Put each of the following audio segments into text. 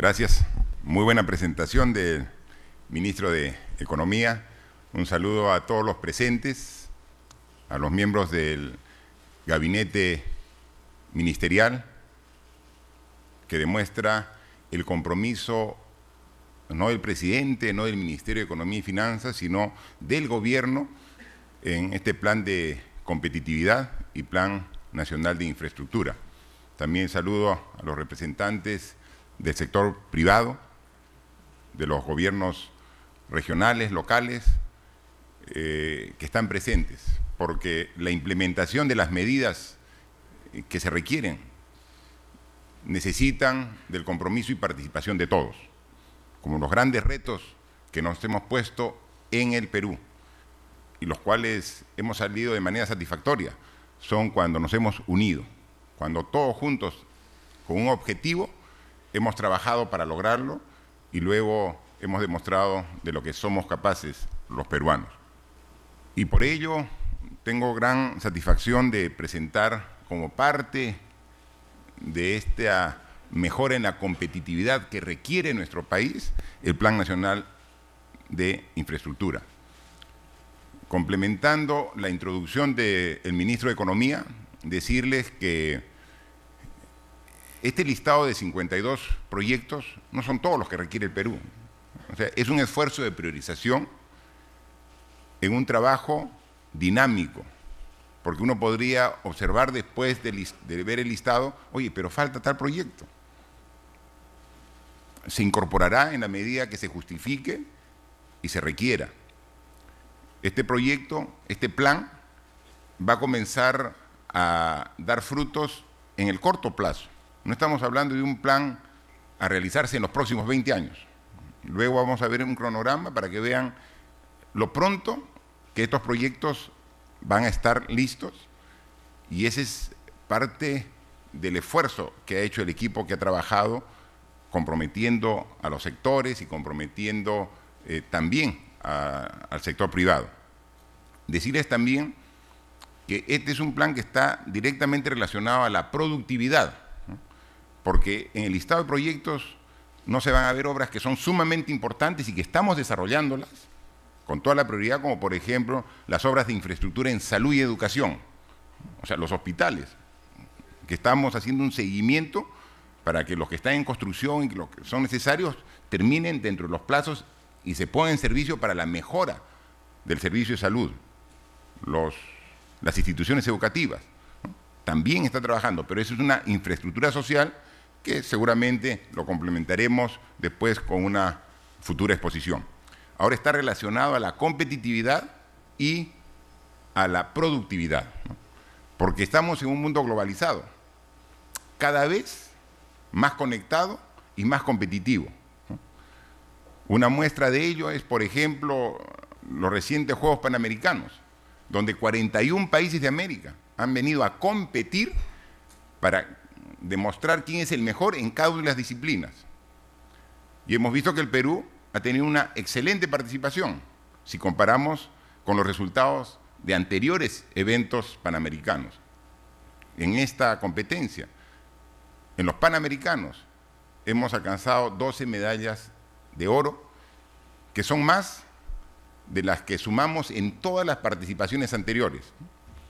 Gracias. Muy buena presentación del ministro de Economía. Un saludo a todos los presentes, a los miembros del gabinete ministerial, que demuestra el compromiso no del presidente, no del Ministerio de Economía y Finanzas, sino del gobierno en este plan de competitividad y plan nacional de infraestructura. También saludo a los representantes del sector privado, de los gobiernos regionales, locales, eh, que están presentes, porque la implementación de las medidas que se requieren necesitan del compromiso y participación de todos, como los grandes retos que nos hemos puesto en el Perú y los cuales hemos salido de manera satisfactoria, son cuando nos hemos unido, cuando todos juntos, con un objetivo, hemos trabajado para lograrlo y luego hemos demostrado de lo que somos capaces los peruanos. Y por ello tengo gran satisfacción de presentar como parte de esta mejora en la competitividad que requiere nuestro país el Plan Nacional de Infraestructura. Complementando la introducción del ministro de Economía, decirles que este listado de 52 proyectos no son todos los que requiere el Perú. O sea, es un esfuerzo de priorización en un trabajo dinámico, porque uno podría observar después de ver el listado, oye, pero falta tal proyecto. Se incorporará en la medida que se justifique y se requiera. Este proyecto, este plan, va a comenzar a dar frutos en el corto plazo. No estamos hablando de un plan a realizarse en los próximos 20 años. Luego vamos a ver un cronograma para que vean lo pronto que estos proyectos van a estar listos y ese es parte del esfuerzo que ha hecho el equipo que ha trabajado comprometiendo a los sectores y comprometiendo eh, también al sector privado. Decirles también que este es un plan que está directamente relacionado a la productividad porque en el listado de proyectos no se van a ver obras que son sumamente importantes y que estamos desarrollándolas con toda la prioridad, como por ejemplo las obras de infraestructura en salud y educación, o sea, los hospitales, que estamos haciendo un seguimiento para que los que están en construcción y los que son necesarios terminen dentro de los plazos y se pongan en servicio para la mejora del servicio de salud. las instituciones educativas también están trabajando, pero eso es una infraestructura social que seguramente lo complementaremos después con una futura exposición. Ahora está relacionado a la competitividad y a la productividad, porque estamos en un mundo globalizado, cada vez más conectado y más competitivo. Una muestra de ello es, por ejemplo, los recientes Juegos Panamericanos, donde 41 países de América han venido a competir para demostrar quién es el mejor en cada una de las disciplinas. Y hemos visto que el Perú ha tenido una excelente participación si comparamos con los resultados de anteriores eventos panamericanos. En esta competencia, en los panamericanos, hemos alcanzado 12 medallas de oro, que son más de las que sumamos en todas las participaciones anteriores,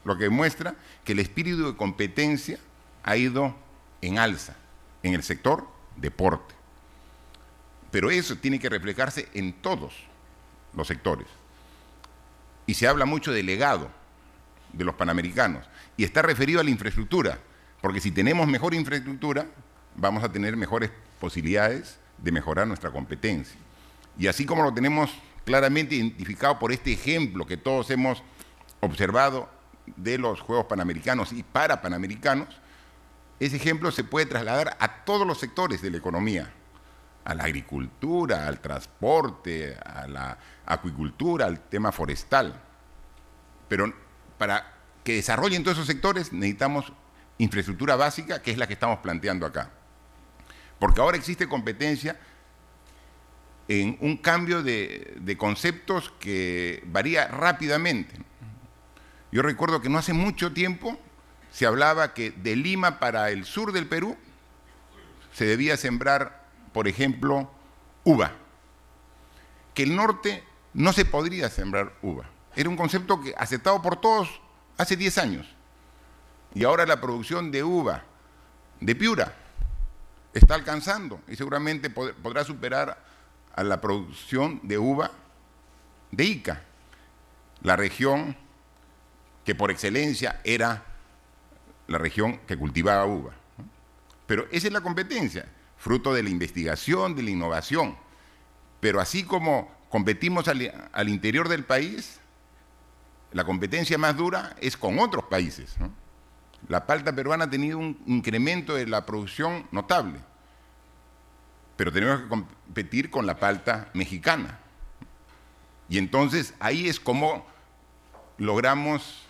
lo que demuestra que el espíritu de competencia ha ido en alza en el sector deporte. Pero eso tiene que reflejarse en todos los sectores. Y se habla mucho del legado de los panamericanos y está referido a la infraestructura, porque si tenemos mejor infraestructura, vamos a tener mejores posibilidades de mejorar nuestra competencia. Y así como lo tenemos claramente identificado por este ejemplo que todos hemos observado de los Juegos Panamericanos y para Panamericanos, ese ejemplo se puede trasladar a todos los sectores de la economía, a la agricultura, al transporte, a la acuicultura, al tema forestal. Pero para que desarrollen todos esos sectores necesitamos infraestructura básica, que es la que estamos planteando acá. Porque ahora existe competencia en un cambio de, conceptos que varía rápidamente. Yo recuerdo que no hace mucho tiempo se hablaba que de Lima para el sur del Perú se debía sembrar, por ejemplo, uva. Que el norte no se podría sembrar uva. Era un concepto que, aceptado por todos hace 10 años. Y ahora la producción de uva de Piura está alcanzando y seguramente podrá superar a la producción de uva de Ica, la región que por excelencia era la región que cultivaba uva. Pero esa es la competencia, fruto de la investigación, de la innovación. Pero así como competimos al, interior del país, la competencia más dura es con otros países. La palta peruana ha tenido un incremento de la producción notable, pero tenemos que competir con la palta mexicana. Y entonces ahí es como logramos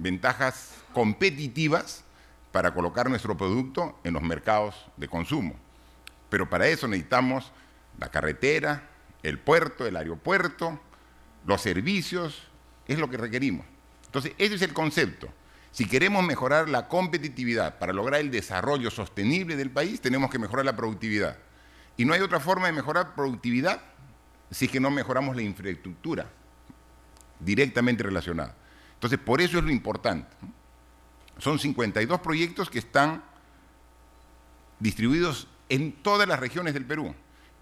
ventajas competitivas para colocar nuestro producto en los mercados de consumo. Pero para eso necesitamos la carretera, el puerto, el aeropuerto, los servicios, es lo que requerimos. Entonces, ese es el concepto. Si queremos mejorar la competitividad para lograr el desarrollo sostenible del país, tenemos que mejorar la productividad. Y no hay otra forma de mejorar productividad si es que no mejoramos la infraestructura directamente relacionada. Entonces, por eso es lo importante. Son 52 proyectos que están distribuidos en todas las regiones del Perú,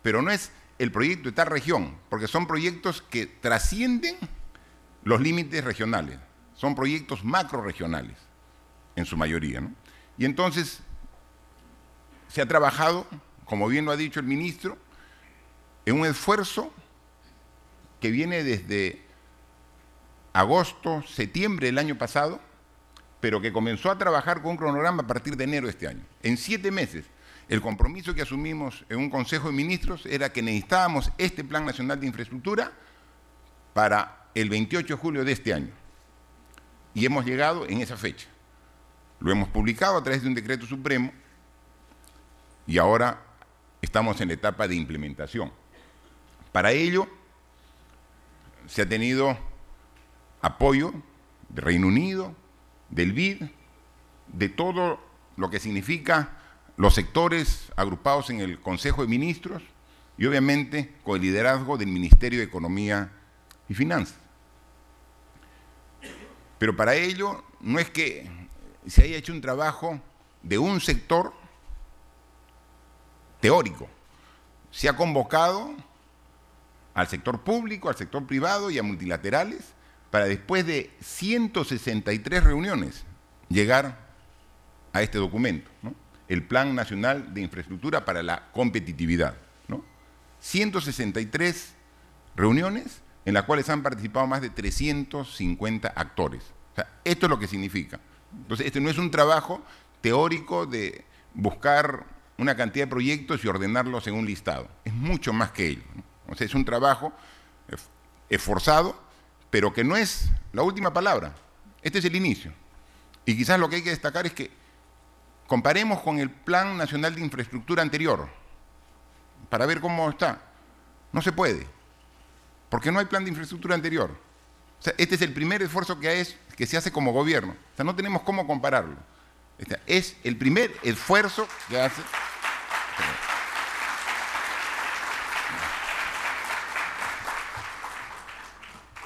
pero no es el proyecto de tal región, porque son proyectos que trascienden los límites regionales, son proyectos macroregionales, en su mayoría. Y entonces se ha trabajado, como bien lo ha dicho el ministro, en un esfuerzo que viene desde agosto, septiembre del año pasado, pero que comenzó a trabajar con un cronograma a partir de enero de este año. En siete meses, el compromiso que asumimos en un Consejo de Ministros era que necesitábamos este Plan Nacional de Infraestructura para el 28 de julio de este año. Y hemos llegado en esa fecha. Lo hemos publicado a través de un decreto supremo y ahora estamos en la etapa de implementación. Para ello, se ha tenido apoyo de Reino Unido, del BID, de todo lo que significa los sectores agrupados en el Consejo de Ministros y obviamente con el liderazgo del Ministerio de Economía y Finanzas. Pero para ello no es que se haya hecho un trabajo de un sector teórico. Se ha convocado al sector público, al sector privado y a multilaterales para después de 163 reuniones llegar a este documento, el Plan Nacional de Infraestructura para la Competitividad. 163 reuniones en las cuales han participado más de 350 actores. esto es lo que significa. Entonces, este no es un trabajo teórico de buscar una cantidad de proyectos y ordenarlos en un listado. Es mucho más que ello. es un trabajo esforzado pero que no es la última palabra. Este es el inicio. Y quizás lo que hay que destacar es que comparemos con el Plan Nacional de Infraestructura anterior para ver cómo está. No se puede, porque no hay plan de infraestructura anterior. este es el primer esfuerzo que, se hace como gobierno. O sea, no tenemos cómo compararlo. Este, es el primer esfuerzo que hace.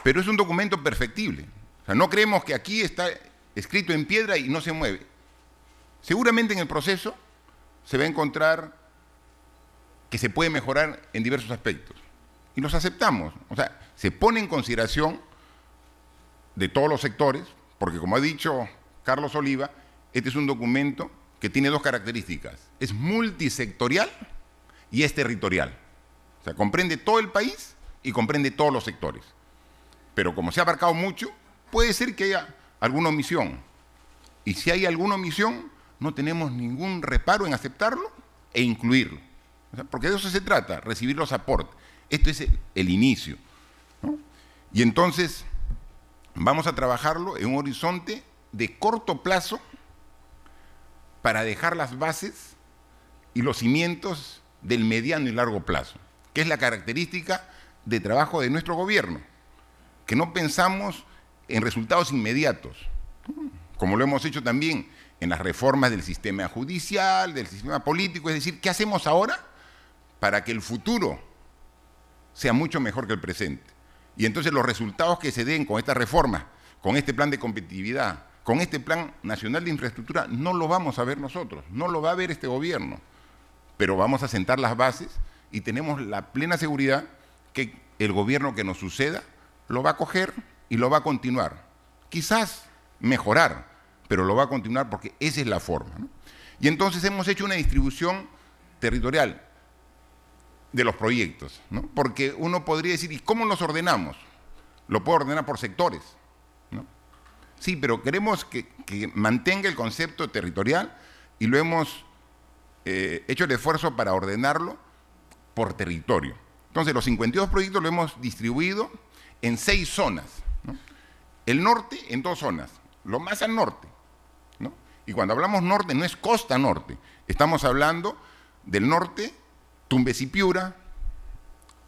Pero es un documento perfectible. O sea, no creemos que aquí está escrito en piedra y no se mueve. Seguramente en el proceso se va a encontrar que se puede mejorar en diversos aspectos. Y los aceptamos. O sea, se pone en consideración de todos los sectores, porque como ha dicho Carlos Oliva, este es un documento que tiene dos características. Es multisectorial y es territorial. O sea, comprende todo el país y comprende todos los sectores. Pero como se ha abarcado mucho, puede ser que haya alguna omisión. Y si hay alguna omisión, no tenemos ningún reparo en aceptarlo e incluirlo. Porque de eso se trata, recibir los aportes. Esto es el, inicio. Y entonces vamos a trabajarlo en un horizonte de corto plazo para dejar las bases y los cimientos del mediano y largo plazo, que es la característica de trabajo de nuestro gobierno que no pensamos en resultados inmediatos, como lo hemos hecho también en las reformas del sistema judicial, del sistema político, es decir, ¿qué hacemos ahora para que el futuro sea mucho mejor que el presente? Y entonces los resultados que se den con estas reformas, con este plan de competitividad, con este plan nacional de infraestructura, no lo vamos a ver nosotros, no lo va a ver este gobierno, pero vamos a sentar las bases y tenemos la plena seguridad que el gobierno que nos suceda lo va a coger y lo va a continuar. Quizás mejorar, pero lo va a continuar porque esa es la forma. Y entonces hemos hecho una distribución territorial de los proyectos, ¿no? porque uno podría decir, ¿y cómo nos ordenamos? Lo puedo ordenar por sectores. ¿no? Sí, pero queremos que, mantenga el concepto territorial y lo hemos eh, hecho el esfuerzo para ordenarlo por territorio. Entonces, los 52 proyectos lo hemos distribuido en seis zonas. El norte en dos zonas, lo más al norte. Y cuando hablamos norte no es costa norte, estamos hablando del norte, Tumbes y Piura,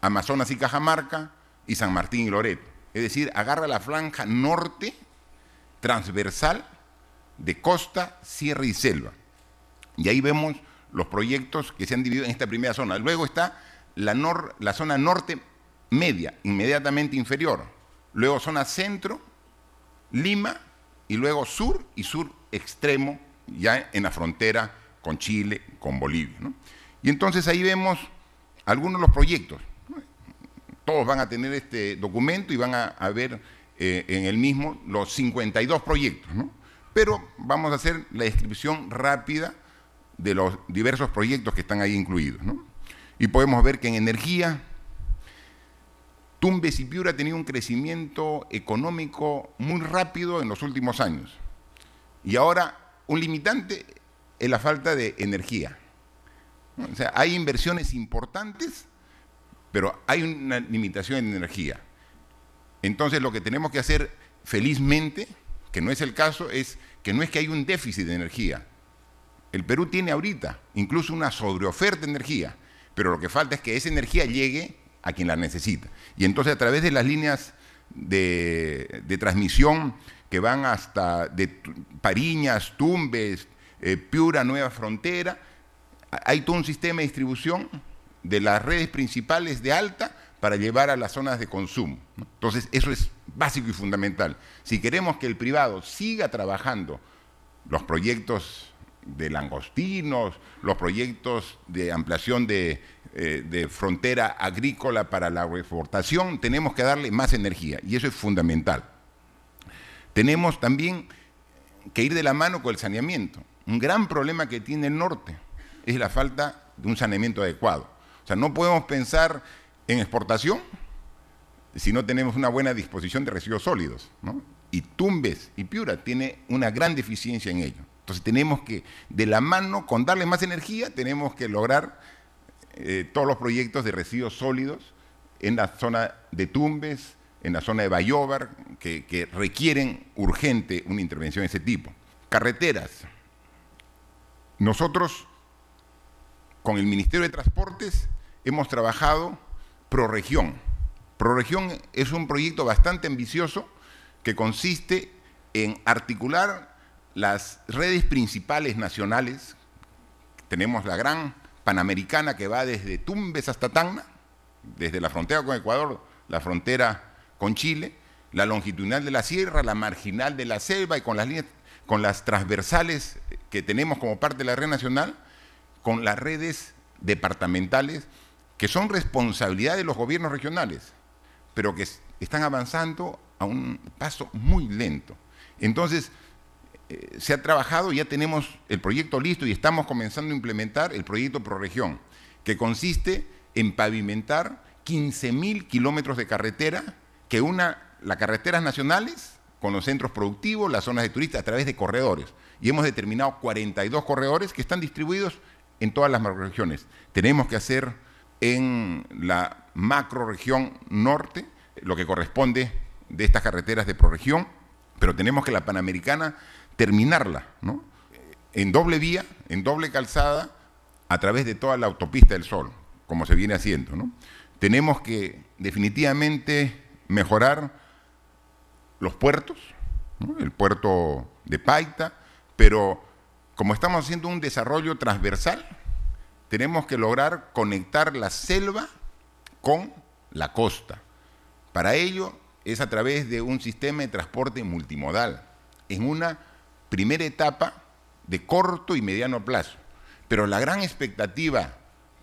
Amazonas y Cajamarca y San Martín y Loreto. Es decir, agarra la franja norte transversal de costa, sierra y selva. Y ahí vemos los proyectos que se han dividido en esta primera zona. Luego está la, la zona norte media, inmediatamente inferior, luego zona centro, Lima, y luego sur y sur extremo, ya en la frontera con Chile, con Bolivia. Y entonces ahí vemos algunos de los proyectos. Todos van a tener este documento y van a, ver eh, en el mismo los 52 proyectos. ¿no? Pero vamos a hacer la descripción rápida de los diversos proyectos que están ahí incluidos. Y podemos ver que en energía Tumbes y Piura ha tenido un crecimiento económico muy rápido en los últimos años. Y ahora un limitante es la falta de energía. O sea, hay inversiones importantes, pero hay una limitación en energía. Entonces lo que tenemos que hacer felizmente, que no es el caso, es que no es que hay un déficit de energía. El Perú tiene ahorita incluso una sobreoferta de energía, pero lo que falta es que esa energía llegue a quien la necesita. Y entonces a través de las líneas de, transmisión que van hasta de Pariñas, Tumbes, eh, Piura, Nueva Frontera, hay todo un sistema de distribución de las redes principales de alta para llevar a las zonas de consumo. Entonces, eso es básico y fundamental. Si queremos que el privado siga trabajando los proyectos de langostinos, los proyectos de ampliación de, eh, frontera agrícola para la exportación, tenemos que darle más energía y eso es fundamental. Tenemos también que ir de la mano con el saneamiento. Un gran problema que tiene el norte es la falta de un saneamiento adecuado. O sea, no podemos pensar en exportación si no tenemos una buena disposición de residuos sólidos. Y Tumbes y Piura tiene una gran deficiencia en ello. Entonces tenemos que, de la mano, con darle más energía, tenemos que lograr eh, todos los proyectos de residuos sólidos en la zona de Tumbes, en la zona de Bayobar, que, que requieren urgente una intervención de ese tipo. Carreteras. Nosotros, con el Ministerio de Transportes, hemos trabajado Proregión. Proregión es un proyecto bastante ambicioso que consiste en articular las redes principales nacionales, tenemos la gran panamericana que va desde Tumbes hasta Tacna, desde la frontera con Ecuador, la frontera con Chile, la longitudinal de la sierra, la marginal de la selva y con las líneas, con las transversales que tenemos como parte de la red nacional, con las redes departamentales que son responsabilidad de los gobiernos regionales, pero que están avanzando a un paso muy lento. Entonces, eh, se ha trabajado, ya tenemos el proyecto listo y estamos comenzando a implementar el proyecto Proregión, que consiste en pavimentar 15.000 kilómetros de carretera que una las carreteras nacionales con los centros productivos, las zonas de turistas, a través de corredores. Y hemos determinado 42 corredores que están distribuidos en todas las macroregiones. Tenemos que hacer en la macroregión norte lo que corresponde de estas carreteras de Proregión, pero tenemos que la Panamericana terminarla, ¿no? En doble vía, en doble calzada, a través de toda la autopista del Sol, como se viene haciendo, ¿no? Tenemos que definitivamente mejorar los puertos, el puerto de Paita, pero como estamos haciendo un desarrollo transversal, tenemos que lograr conectar la selva con la costa. Para ello es a través de un sistema de transporte multimodal, en una primera etapa de corto y mediano plazo. Pero la gran expectativa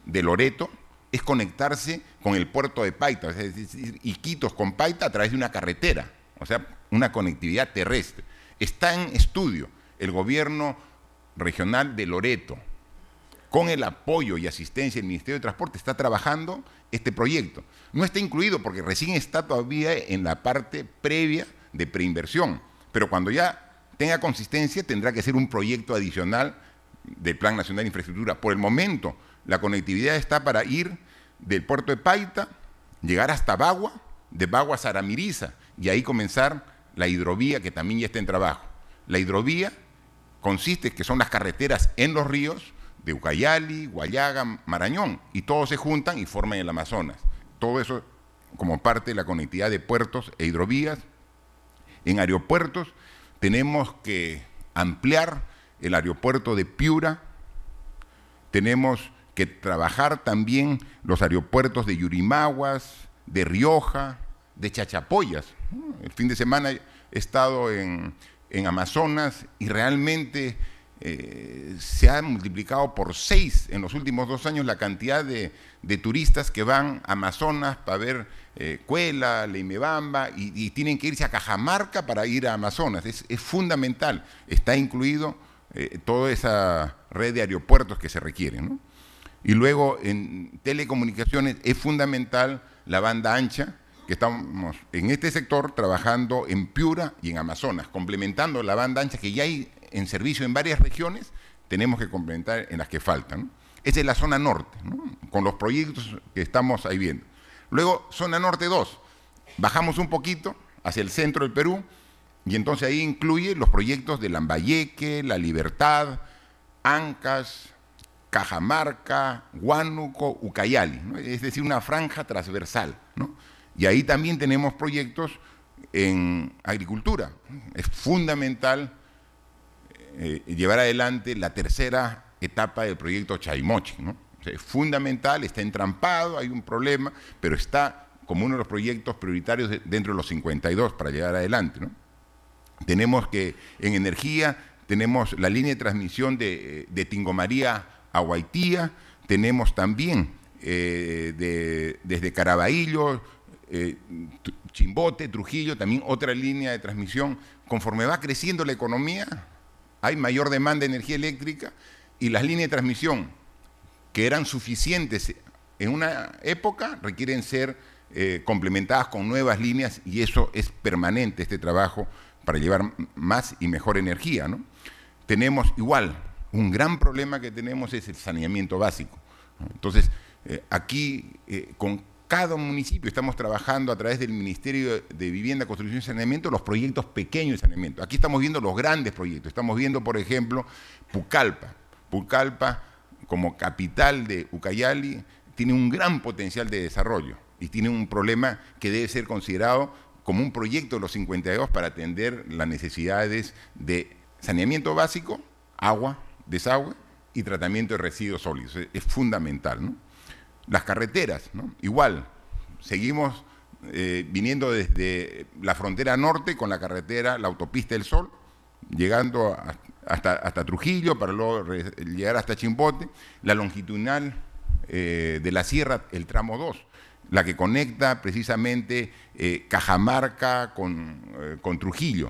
de Loreto es conectarse con el puerto de Paita, es decir, Iquitos con Paita a través de una carretera, o sea, una conectividad terrestre. Está en estudio el gobierno regional de Loreto, con el apoyo y asistencia del Ministerio de Transporte, está trabajando este proyecto. No está incluido porque recién está todavía en la parte previa de preinversión, pero cuando ya tenga consistencia, tendrá que ser un proyecto adicional del Plan Nacional de Infraestructura. Por el momento, la conectividad está para ir del puerto de Paita, llegar hasta Bagua, de Bagua a Saramiriza, y ahí comenzar la hidrovía, que también ya está en trabajo. La hidrovía consiste, que son las carreteras en los ríos de Ucayali, Guayaga, Marañón, y todos se juntan y forman el Amazonas. Todo eso como parte de la conectividad de puertos e hidrovías. En aeropuertos tenemos que ampliar el aeropuerto de Piura, tenemos que trabajar también los aeropuertos de Yurimaguas, de Rioja, de Chachapoyas. El fin de semana he estado en, en Amazonas y realmente eh, se ha multiplicado por seis en los últimos dos años la cantidad de, turistas que van a Amazonas para ver eh, Cuela, Leimebamba, y, tienen que irse a Cajamarca para ir a Amazonas. Es, fundamental. Está incluido eh, toda esa red de aeropuertos que se requiere. Y luego en telecomunicaciones es fundamental la banda ancha, que estamos en este sector trabajando en Piura y en Amazonas, complementando la banda ancha que ya hay en servicio en varias regiones, tenemos que complementar en las que faltan. Esa es la zona norte, con los proyectos que estamos ahí viendo. Luego, zona norte 2, bajamos un poquito hacia el centro del Perú, y entonces ahí incluye los proyectos de Lambayeque, La Libertad, Ancas, Cajamarca, Huánuco, Ucayali, es decir, una franja transversal. Y ahí también tenemos proyectos en agricultura. Es fundamental eh, llevar adelante la tercera etapa del proyecto Chaimochi. ¿no? es fundamental, está entrampado, hay un problema, pero está como uno de los proyectos prioritarios dentro de los 52 para llegar adelante. Tenemos que en energía, tenemos la línea de transmisión de, eh, de María a Guaitía, tenemos también eh, desde Caraballo, Chimbote, Trujillo, también otra línea de transmisión. Conforme va creciendo la economía, hay mayor demanda de energía eléctrica y las líneas de transmisión que eran suficientes en una época requieren ser eh, complementadas con nuevas líneas y eso es permanente, este trabajo para llevar más y mejor energía. Tenemos igual, un gran problema que tenemos es el saneamiento básico. Entonces, eh, aquí eh, con cada municipio. Estamos trabajando a través del Ministerio de Vivienda, Construcción y Saneamiento los proyectos pequeños de saneamiento. Aquí estamos viendo los grandes proyectos. Estamos viendo, por ejemplo, Pucalpa. Pucalpa como capital de Ucayali, tiene un gran potencial de desarrollo y tiene un problema que debe ser considerado como un proyecto de los 52 para atender las necesidades de saneamiento básico, agua, desagüe y tratamiento de residuos sólidos. Es fundamental, ¿no? Las carreteras, igual, seguimos eh, viniendo desde la frontera norte con la carretera, la autopista del Sol, llegando hasta, hasta, Trujillo, para luego llegar hasta Chimbote, la longitudinal eh, de la sierra, el tramo 2, la que conecta precisamente eh, Cajamarca con, con Trujillo.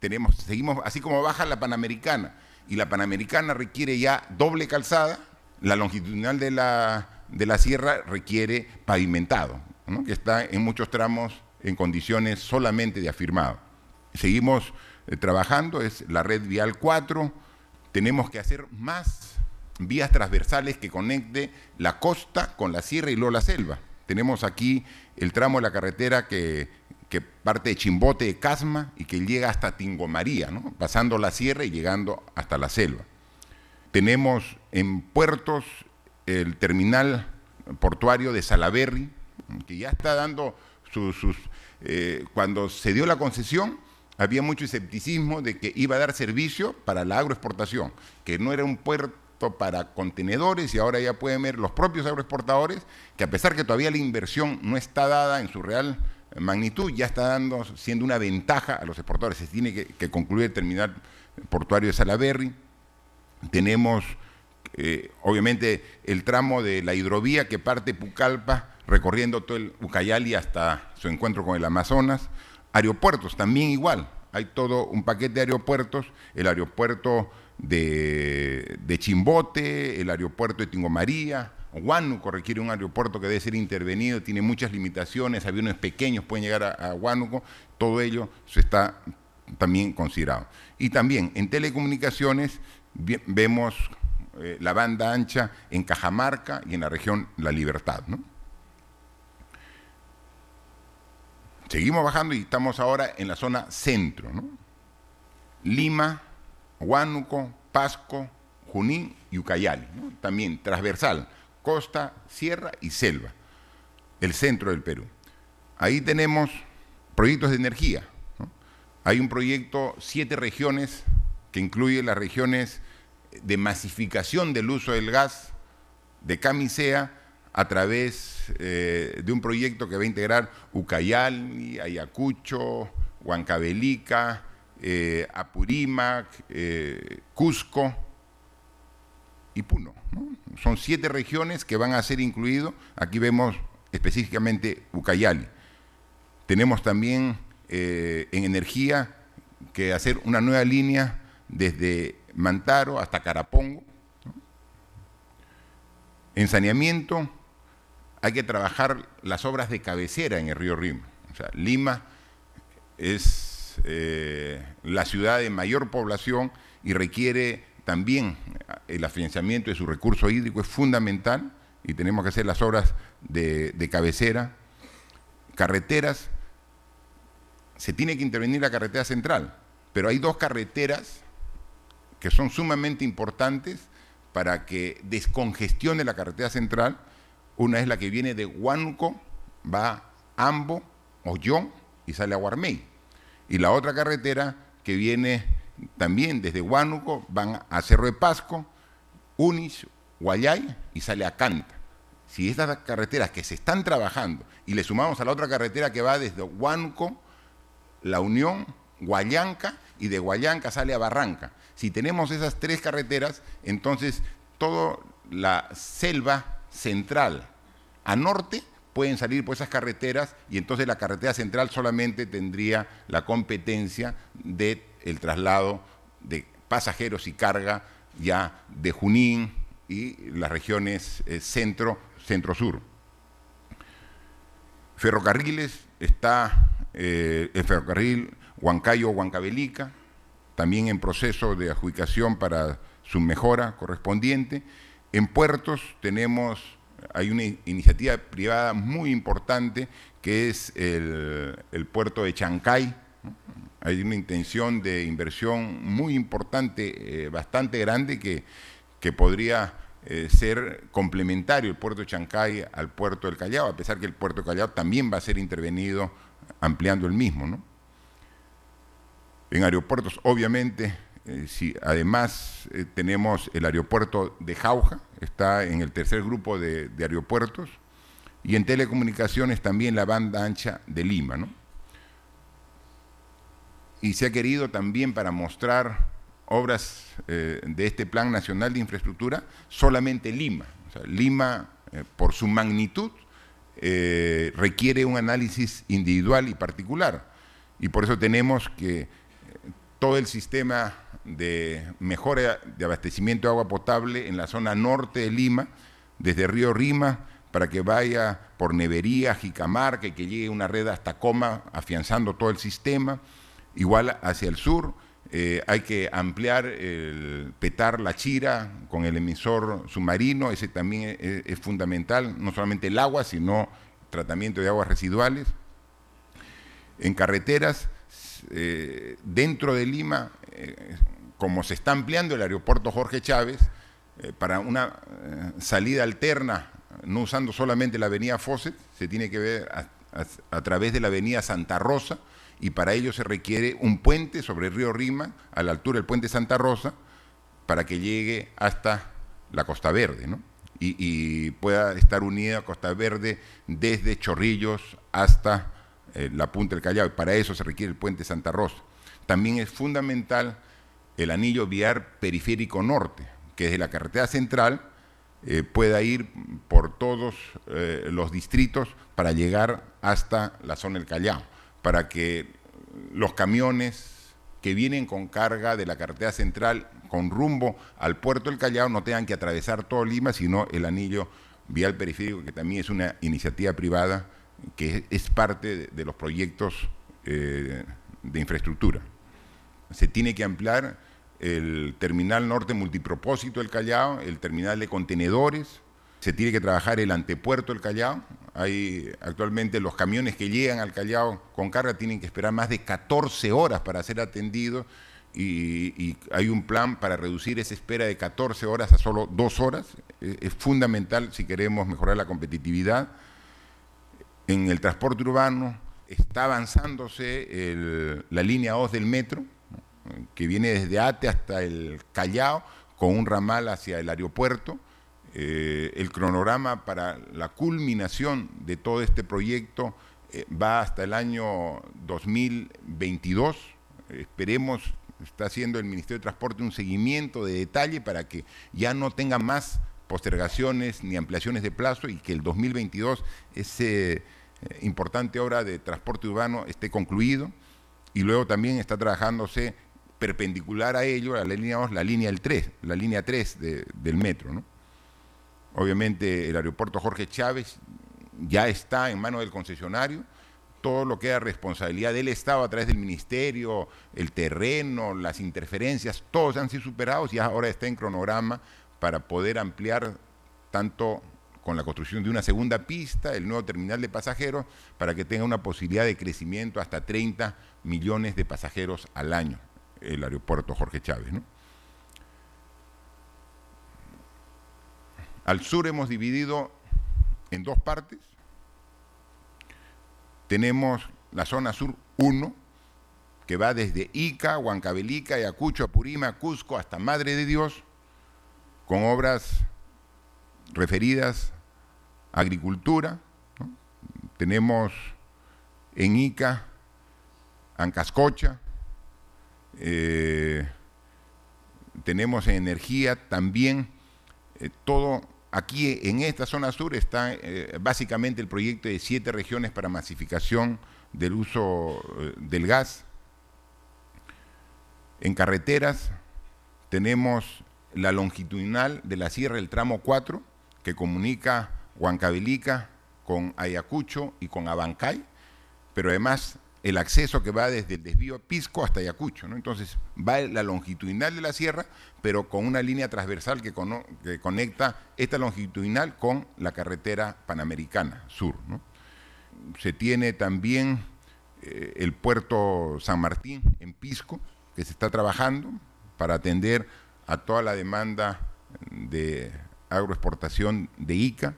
tenemos, seguimos, así como baja la Panamericana, y la Panamericana requiere ya doble calzada, la longitudinal de la de la sierra requiere pavimentado, que está en muchos tramos en condiciones solamente de afirmado. Seguimos eh, trabajando, es la red vial 4, tenemos que hacer más vías transversales que conecte la costa con la sierra y luego la selva. Tenemos aquí el tramo de la carretera que, parte de Chimbote de Casma y que llega hasta Tingomaría, ¿no? pasando la sierra y llegando hasta la selva. Tenemos en puertos el terminal portuario de Salaberry, que ya está dando sus... Eh, cuando se dio la concesión, había mucho escepticismo de que iba a dar servicio para la agroexportación, que no era un puerto para contenedores y ahora ya pueden ver los propios agroexportadores que a pesar que todavía la inversión no está dada en su real magnitud, ya está dando, siendo una ventaja a los exportadores. Se tiene que, que concluir el terminal portuario de Salaberry. Tenemos eh, obviamente el tramo de la hidrovía que parte Pucallpa, recorriendo todo el Ucayali hasta su encuentro con el Amazonas. Aeropuertos también igual, hay todo un paquete de aeropuertos, el aeropuerto de, Chimbote, el aeropuerto de Tingo María, Huánuco requiere un aeropuerto que debe ser intervenido, tiene muchas limitaciones, aviones pequeños pueden llegar a, a Huánuco, todo ello se está también considerado. Y también en telecomunicaciones vemos eh, la banda ancha en Cajamarca y en la región La Libertad. Seguimos bajando y estamos ahora en la zona centro. ¿no? Lima, Huánuco, Pasco, Junín y Ucayali. También transversal, costa, sierra y selva. El centro del Perú. Ahí tenemos proyectos de energía. Hay un proyecto, siete regiones, que incluye las regiones de masificación del uso del gas de Camisea a través eh, de un proyecto que va a integrar Ucayali, Ayacucho, Huancabelica, eh, Apurímac, eh, Cusco y Puno. Son siete regiones que van a ser incluidos. Aquí vemos específicamente Ucayali. Tenemos también en energía que hacer una nueva línea desde Mantaro hasta Carapongo. En saneamiento hay que trabajar las obras de cabecera en el río Rima. O sea, Lima es eh, la ciudad de mayor población y requiere también el afianzamiento de su recurso hídrico, es fundamental y tenemos que hacer las obras de cabecera, carreteras, se tiene que intervenir la carretera central, pero hay dos carreteras que son sumamente importantes para que descongestione la carretera central. Una es la que viene de Huánuco, va a Ambo, Ollón y sale a Guarmey. Y la otra carretera que viene también desde Huánuco, van a Cerro de Pasco, Unis, Guayay y sale a Canta. Si estas carreteras que se están trabajando y le sumamos a la otra carretera que va desde Huánuco, La Unión, Guayanca y de Guayanca sale a Barranca, si tenemos esas tres carreteras, entonces toda la selva central a norte pueden salir por esas carreteras y entonces la carretera central solamente tendría la competencia del el traslado de pasajeros y carga ya de Junín y las regiones eh, centro, centro-sur. Ferrocarriles, está eh, el ferrocarril Huancayo-Huancabelica, también en proceso de adjudicación para su mejora correspondiente. En puertos tenemos, hay una iniciativa privada muy importante que es el, puerto de Chancay. Hay una intención de inversión muy importante, eh, bastante grande, que, que podría eh, ser complementario el puerto de Chancay al puerto del Callao, a pesar que el puerto de Callao también va a ser intervenido ampliando el mismo. ¿no? En aeropuertos, obviamente, eh, si además eh, tenemos el aeropuerto de Jauja, está en el tercer grupo de, aeropuertos, y en telecomunicaciones también la banda ancha de Lima. Y se ha querido también para mostrar obras eh, de este Plan Nacional de Infraestructura solamente Lima. Lima, por su magnitud, requiere un análisis individual y particular. Y por eso tenemos que todo el sistema de mejora de abastecimiento de agua potable en la zona norte de Lima, desde Río Rima, para que vaya por Nevería, Jicamarca, y que llegue una red hasta Coma, afianzando todo el sistema. Igual hacia el sur, eh, hay que ampliar el petar la chira con el emisor submarino, ese también e-, e-, es fundamental, no solamente el agua, sino tratamiento de aguas residuales. En carreteras, eh, dentro de Lima, eh, como se está ampliando el aeropuerto Jorge Chávez, eh, para una salida alterna, no usando solamente la avenida Fosset, se tiene que ver a, través de la avenida Santa Rosa y para ello se requiere un puente sobre el río Rima, a la altura del puente Santa Rosa, para que llegue hasta la Costa Verde, ¿no? y, y pueda estar unida a Costa Verde desde Chorrillos hasta eh, la punta del Callao, y para eso se requiere el puente Santa Rosa. También es fundamental el anillo vial periférico norte, que desde la carretera central eh, pueda ir por todos eh, los distritos para llegar hasta la zona del Callao, para que los camiones que vienen con carga de la carretera central con rumbo al puerto del Callao no tengan que atravesar todo Lima, sino el anillo vial periférico, que también es una iniciativa privada que es parte de, los proyectos eh, de infraestructura. Se tiene que ampliar el terminal norte multipropósito del Callao, el terminal de contenedores, se tiene que trabajar el antepuerto del Callao. Hay, actualmente los camiones que llegan al Callao con carga tienen que esperar más de 14 horas para ser atendidos y, hay un plan para reducir esa espera de 14 horas a solo 2 horas. E, es fundamental si queremos mejorar la competitividad en el transporte urbano está avanzándose la línea 2 del metro, que viene desde Ate hasta el Callao, con un ramal hacia el aeropuerto. Eh, el cronograma para la culminación de todo este proyecto eh, va hasta el año 2022. Esperemos, está haciendo el Ministerio de Transporte un seguimiento de detalle para que ya no tenga más postergaciones ni ampliaciones de plazo y que el 2022 ese eh, importante obra de transporte urbano esté concluido y luego también está trabajándose perpendicular a ello, a la línea 2, la línea 3, la línea 3 del metro. ¿no? Obviamente el aeropuerto Jorge Chávez ya está en manos del concesionario, todo lo que era responsabilidad del Estado a través del Ministerio, el terreno, las interferencias, todos han sido superados y ahora está en cronograma para poder ampliar tanto con la construcción de una segunda pista, el nuevo terminal de pasajeros, para que tenga una posibilidad de crecimiento hasta 30 millones de pasajeros al año, el aeropuerto Jorge Chávez. ¿no? Al sur hemos dividido en dos partes. Tenemos la zona sur 1, que va desde Ica, Huancabelica, Ayacucho, Apurima, Cusco hasta Madre de Dios, con obras referidas agricultura. Tenemos en Ica, en Cascocha, eh, tenemos en energía también eh, todo. Aquí en esta zona sur está eh, básicamente el proyecto de siete regiones para masificación del uso del gas. En carreteras tenemos la longitudinal de la sierra, el tramo 4, que comunica Huancabelica con Ayacucho y con Abancay, pero además el acceso que va desde el desvío a Pisco hasta Ayacucho. ¿no? Entonces va la longitudinal de la sierra, pero con una línea transversal que, conecta esta longitudinal con la carretera panamericana sur. Se tiene también eh, el puerto San Martín en Pisco, que se está trabajando para atender a toda la demanda de agroexportación de ICA,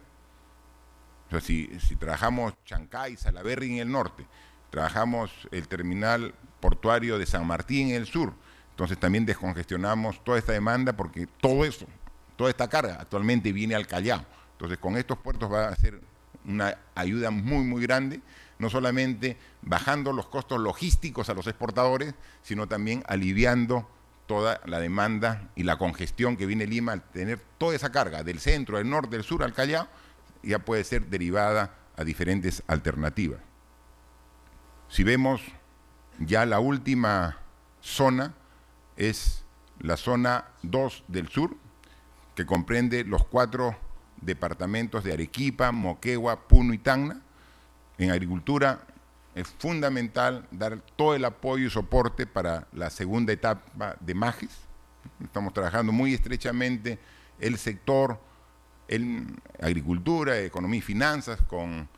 si, trabajamos Chancay, Salaberry en el norte, trabajamos el terminal portuario de San Martín en el sur, entonces también descongestionamos toda esta demanda porque todo eso, toda esta carga actualmente viene al Callao. Entonces con estos puertos va a ser una ayuda muy, muy grande, no solamente bajando los costos logísticos a los exportadores, sino también aliviando toda la demanda y la congestión que viene Lima al tener toda esa carga del centro, del norte, del sur al Callao, ya puede ser derivada a diferentes alternativas. Si vemos ya la última zona, es la zona 2 del sur, que comprende los cuatro departamentos de Arequipa, Moquegua, Puno y Tacna. En agricultura es fundamental dar todo el apoyo y soporte para la segunda etapa de Magis. Estamos trabajando muy estrechamente el sector, en Agricultura, Economía y Finanzas, con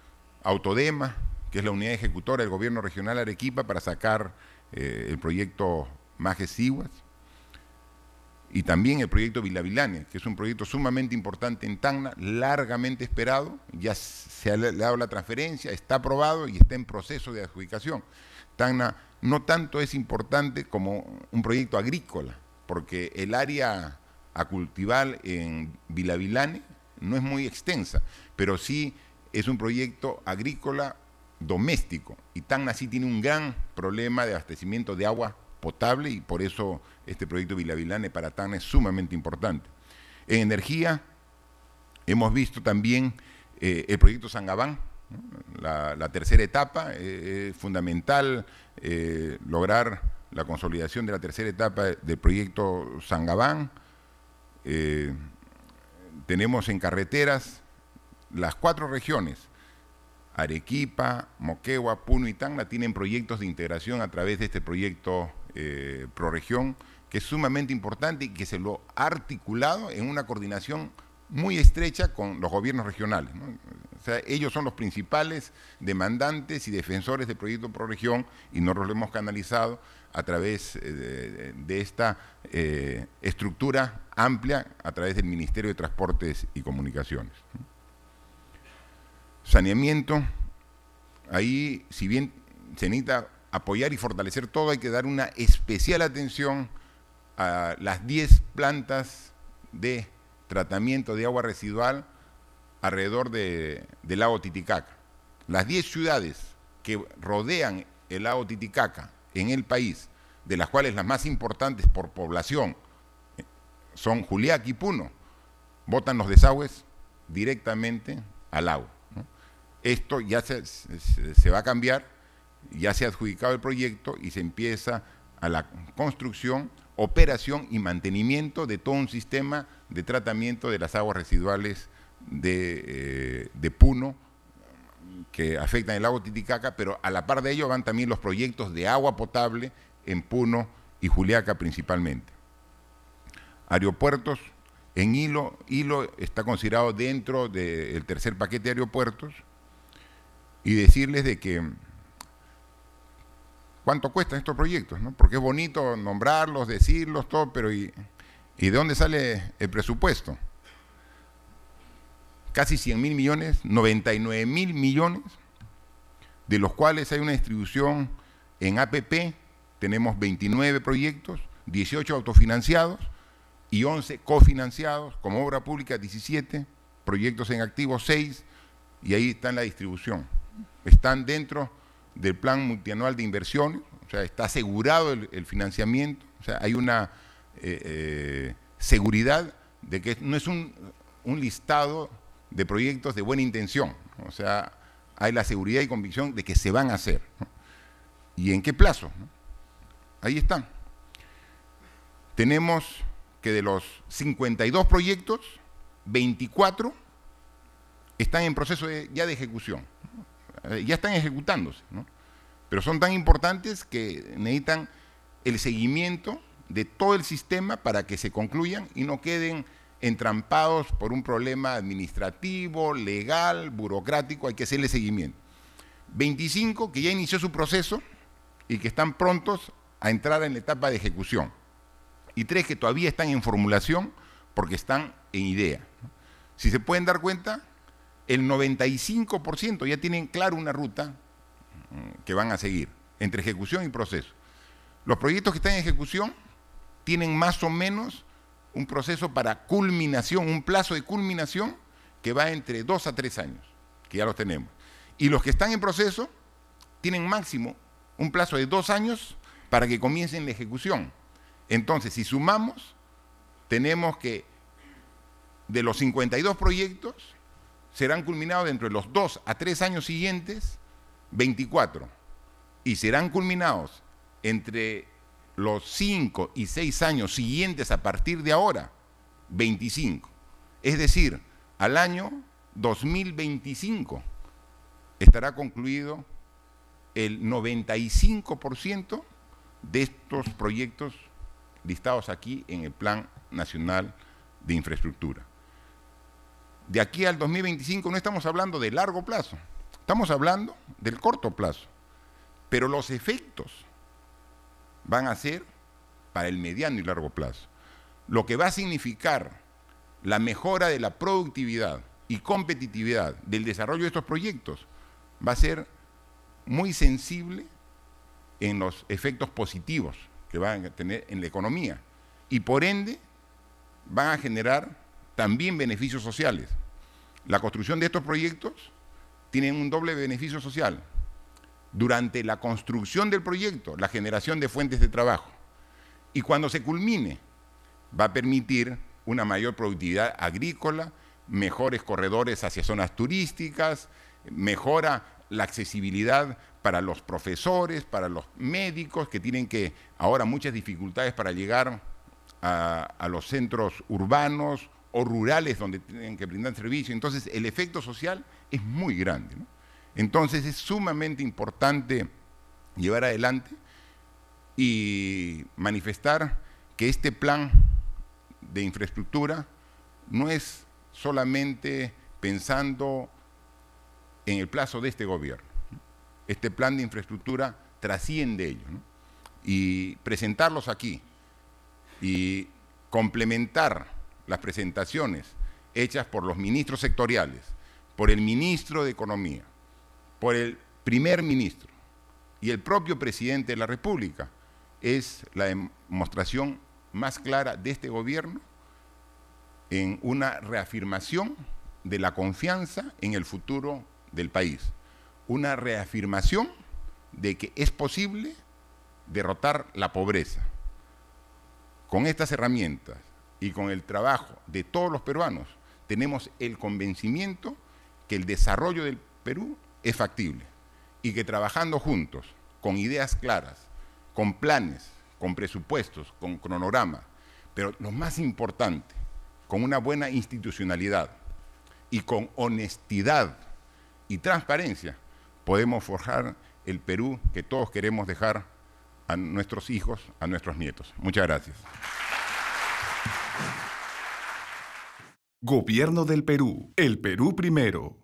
Autodema, que es la unidad ejecutora del gobierno regional Arequipa para sacar eh, el proyecto Majes y también el proyecto Vilavilane, que es un proyecto sumamente importante en Tacna, largamente esperado, ya se ha dado la transferencia, está aprobado y está en proceso de adjudicación. Tacna no tanto es importante como un proyecto agrícola, porque el área a cultivar en Vilavilane no es muy extensa, pero sí es un proyecto agrícola doméstico y TAN sí tiene un gran problema de abastecimiento de agua potable y por eso este proyecto Vilavilane para TAN es sumamente importante. En energía hemos visto también eh, el proyecto Sangabán, la, tercera etapa, eh, es fundamental eh, lograr la consolidación de la tercera etapa del proyecto Sangabán tenemos en carreteras las cuatro regiones, Arequipa, Moquegua, Puno y Tangla, tienen proyectos de integración a través de este proyecto eh, ProRegión, que es sumamente importante y que se lo ha articulado en una coordinación muy estrecha con los gobiernos regionales. O sea, ellos son los principales demandantes y defensores del proyecto ProRegión y nosotros lo hemos canalizado a través eh, de, esta eh, estructura amplia, a través del Ministerio de Transportes y Comunicaciones. Saneamiento, ahí si bien se necesita apoyar y fortalecer todo, hay que dar una especial atención a las 10 plantas de tratamiento de agua residual alrededor del lago Titicaca. Las 10 ciudades que rodean el lago Titicaca en el país, de las cuales las más importantes por población eh, son Juliaca y Puno, botan los desagües directamente al agua. Esto ya se, va a cambiar, ya se ha adjudicado el proyecto y se empieza a la construcción, operación y mantenimiento de todo un sistema de tratamiento de las aguas residuales de eh, Puno que afectan el lago Titicaca, pero a la par de ello van también los proyectos de agua potable en Puno y Juliaca principalmente. Aeropuertos, en Hilo, Hilo está considerado dentro del tercer paquete de aeropuertos y decirles de que cuánto cuestan estos proyectos, ¿no? Porque es bonito nombrarlos, decirlos, todo, pero ¿y de dónde sale el presupuesto? casi 100 mil millones, 99 mil millones, de los cuales hay una distribución en APP, tenemos 29 proyectos, 18 autofinanciados y 11 cofinanciados, como obra pública 17, proyectos en activo 6, y ahí está en la distribución. Están dentro del plan multianual de inversiones, o sea, está asegurado el, financiamiento, o sea, hay una eh, eh, seguridad de que no es un listado de proyectos de buena intención. O sea, hay la seguridad y convicción de que se van a hacer. ¿Y en qué plazo? Ahí están. Tenemos que de los 52 proyectos, 24 están en proceso ya de ejecución. Eh, ya están ejecutándose, Pero son tan importantes que necesitan el seguimiento de todo el sistema para que se concluyan y no queden entrampados por un problema administrativo, legal, burocrático, hay que hacerle seguimiento. 25 que ya inició su proceso y que están prontos a entrar en la etapa de ejecución. Y tres que todavía están en formulación porque están en idea. Si se pueden dar cuenta, el 95% ya tienen claro una ruta mm, que van a seguir entre ejecución y proceso. Los proyectos que están en ejecución tienen más o menos un proceso para culminación, un plazo de culminación que va entre dos a tres años, que ya los tenemos. Y los que están en proceso tienen máximo un plazo de dos años para que comiencen la ejecución. Entonces, si sumamos, tenemos que de los 52 proyectos, serán culminados dentro de los dos a tres años siguientes 24 y serán culminados entre los cinco y seis años siguientes a partir de ahora, 25. Es decir, al año 2025 estará concluido el 95% de estos proyectos listados aquí en el Plan Nacional de Infraestructura. De aquí al 2025 no estamos hablando de largo plazo, estamos hablando del corto plazo, pero los efectos van a ser para el mediano y largo plazo. Lo que va a significar la mejora de la productividad y competitividad del desarrollo de estos proyectos va a ser muy sensible en los efectos positivos que van a tener en la economía y por ende van a generar también beneficios sociales. La construcción de estos proyectos tiene un doble beneficio social durante la construcción del proyecto, la generación de fuentes de trabajo. Y cuando se culmine, va a permitir una mayor productividad agrícola, mejores corredores hacia zonas turísticas, mejora la accesibilidad para los profesores, para los médicos que tienen que ahora muchas dificultades para llegar a, los centros urbanos o rurales donde tienen que brindar servicio. Entonces el efecto social es muy grande. Entonces es sumamente importante llevar adelante y manifestar que este plan de infraestructura no es solamente pensando en el plazo de este gobierno. Este plan de infraestructura trasciende ello. Y presentarlos aquí y complementar las presentaciones hechas por los ministros sectoriales, por el ministro de Economía, por el primer ministro y el propio presidente de la República es la demostración más clara de este gobierno en una reafirmación de la confianza en el futuro del país, una reafirmación de que es posible derrotar la pobreza. Con estas herramientas y con el trabajo de todos los peruanos, tenemos el convencimiento que el desarrollo del Perú es factible y que trabajando juntos, con ideas claras, con planes, con presupuestos, con cronograma, pero lo más importante, con una buena institucionalidad y con honestidad y transparencia, podemos forjar el Perú que todos queremos dejar a nuestros hijos, a nuestros nietos. Muchas gracias. Gobierno del Perú. El Perú primero.